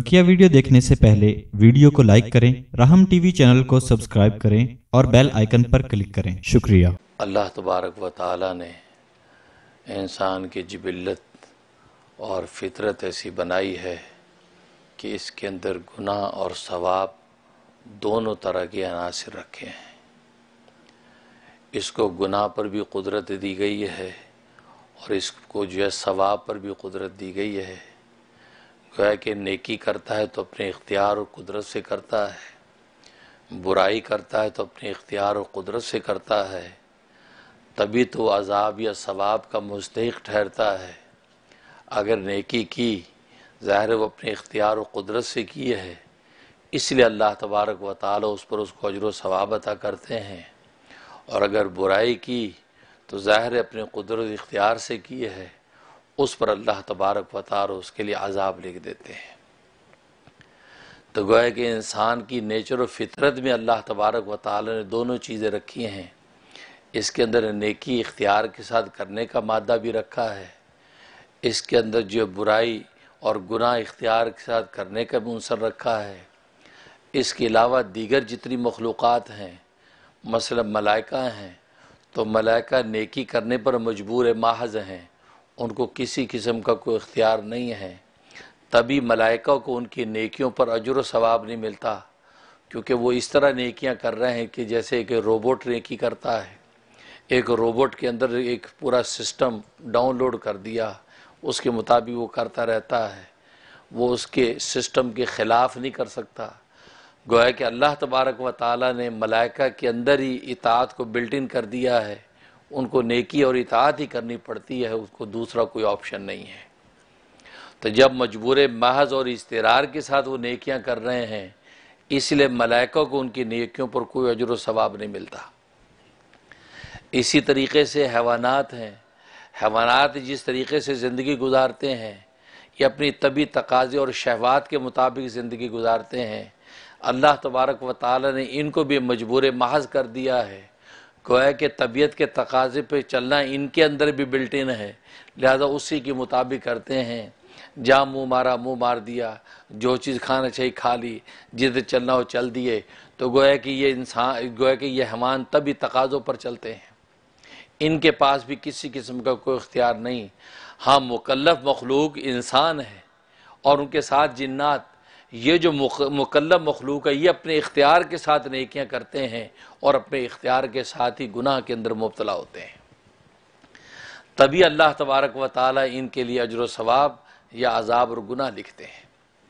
बकिया वीडियो देखने से पहले वीडियो को लाइक करें राहम टीवी चैनल को सब्सक्राइब करें और बेल आइकन पर क्लिक करें शुक्रिया अल्लाह तबारक व ताली ने इंसान की जबिलत और फितरत ऐसी बनाई है कि इसके अंदर गुनाह और सवाब दोनों तरह के अनासर रखे हैं इसको गुनाह पर भी कुदरत दी गई है और इसको जो है सवाब पर भी कुदरत दी गई है गोया कि नेकी करता है तो अपने इख्तियार और कुदरत से करता है बुराई करता है तो अपने इख्तियार और कुदरत से करता है तभी तो अजाब या सवाब का मुस्तक ठहरता है अगर नेकी की ज़ाहिर वो अपने इख्तियार और कुदरत से की है इसलिए अल्लाह तबारक व ताल उस पर उसको अजर सवाब अता करते हैं और अगर बुराई की तो ज़ाहिर अपने कुदरत इख्तियार से की है उस पर अल्लाह तबारक वतार उसके लिए अजाब लिख देते हैं तो गोया कि इंसान की नेचर और फितरत में अल्लाह तबारक व ताल ने दोनों चीज़ें रखी हैं इसके अंदर नेकी इख्तियार के साथ करने का मादा भी रखा है इसके अंदर जो बुराई और गुनाह इख्तियार के साथ करने का भी उनसर रखा है इसके अलावा दीगर जितनी मखलूक़ हैं मसल मलाइका हैं तो मलाइका नेकी करने पर मजबूर माहज हैं उनको किसी किस्म का कोई इख्तियार नहीं है तभी मलाइका को उनकी नेकियों पर अजर सवाब नहीं मिलता क्योंकि वो इस तरह नेकियां कर रहे हैं कि जैसे एक रोबोट नेकी करता है एक रोबोट के अंदर एक पूरा सिस्टम डाउनलोड कर दिया उसके मुताबिक वो करता रहता है वो उसके सिस्टम के ख़िलाफ़ नहीं कर सकता गोया कि अल्लाह तबारक व ताली ने मलाइका के अंदर ही इतात को बिल्ट इन कर दिया है उनको नेकी और इतात ही करनी पड़ती है उसको दूसरा कोई ऑप्शन नहीं है तो जब मजबूर महज और इसतरार के साथ वो नेकियां कर रहे हैं इसलिए मलाइकों को उनकी नेकियों पर कोई अजर सवाब नहीं मिलता इसी तरीके से हैवानात हैं हैवानात जिस तरीके से ज़िंदगी गुजारते हैं ये अपनी तबी तकाजे और शहवात के मुताबिक ज़िंदगी गुजारते हैं अल्लाह तबारक व ताली ने इनको भी मजबूर महज कर दिया है गोया के तबीयत के तकाजे पे चलना इनके अंदर भी बिल्टिन है लिहाजा उसी के मुताबिक करते हैं जहाँ मुँह मारा मुँह मार दिया जो चीज़ खाना चाहिए खा ली जिद चलना हो चल दिए तो गोया कि ये इंसान गोया कि ये हमान तभी तकाज़ों पर चलते हैं इनके पास भी किसी किस्म का कोई इख्तियार नहीं हाँ मुकलफ मखलूक इंसान है और उनके साथ जन्ात ये जो मुकलम मखलूक है ये अपने इख्तियार के साथ नेकियाँ करते हैं और अपने इख्तियार के साथ ही गुनाह के अंदर मुबतला होते हैं तभी अल्लाह तबारक व ताली इनके लिए अजर सवाब या अजाब और गुनाह लिखते हैं